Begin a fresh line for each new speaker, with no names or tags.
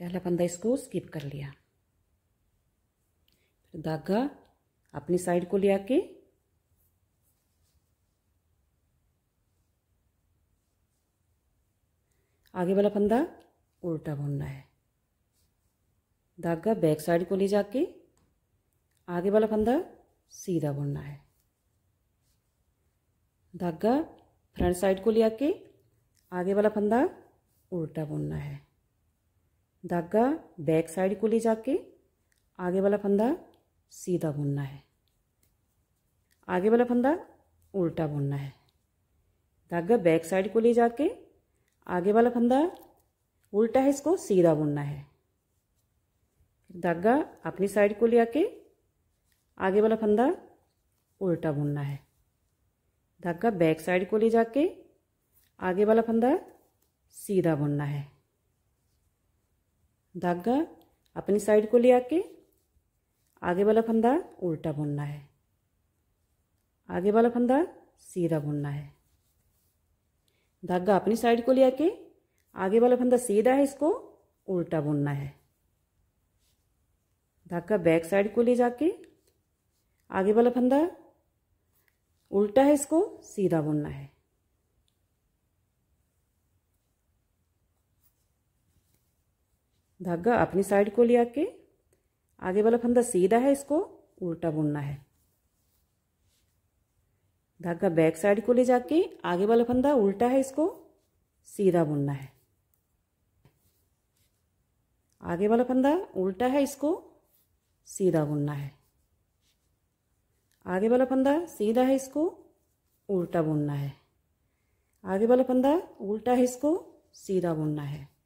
पहला फंदा इसको स्किप कर लिया फिर धागा अपनी साइड को ले आके आगे वाला फंदा उल्टा बुनना है धागा बैक साइड को ले जाके आगे वाला फंदा सीधा बुनना है धागा फ्रंट साइड को ले आके आगे वाला फंदा उल्टा बुनना है धागा बैक साइड को ले जाके आगे वाला फंदा सीधा बुनना है आगे वाला फंदा उल्टा बुनना है धागा बैक साइड को ले जाके आगे वाला फंदा उल्टा है इसको सीधा बुनना है धागा अपनी साइड को ले आके आगे वाला फंदा उल्टा बुनना है धागा बैक साइड को ले जाके आगे वाला फंदा सीधा बुनना है धागा अपनी साइड को ले आके आगे वाला फंदा उल्टा बुनना है आगे वाला फंदा सीधा बुनना है धागा अपनी साइड को ले आके आगे वाला फंदा सीधा है इसको उल्टा बुनना है धागा बैक साइड को ले जाके आगे वाला फंदा उल्टा है इसको सीधा बुनना है धागा अपनी साइड को ले आके आगे वाला फंदा सीधा है इसको उल्टा बुनना है धागा बैक साइड को ले जाके आगे वाला फंदा उल्टा है इसको सीधा बुनना है आगे वाला फंदा उल्टा है इसको सीधा बुनना है आगे वाला फंदा सीधा है इसको उल्टा बुनना है आगे वाला फंदा उल्टा है इसको सीधा बुनना है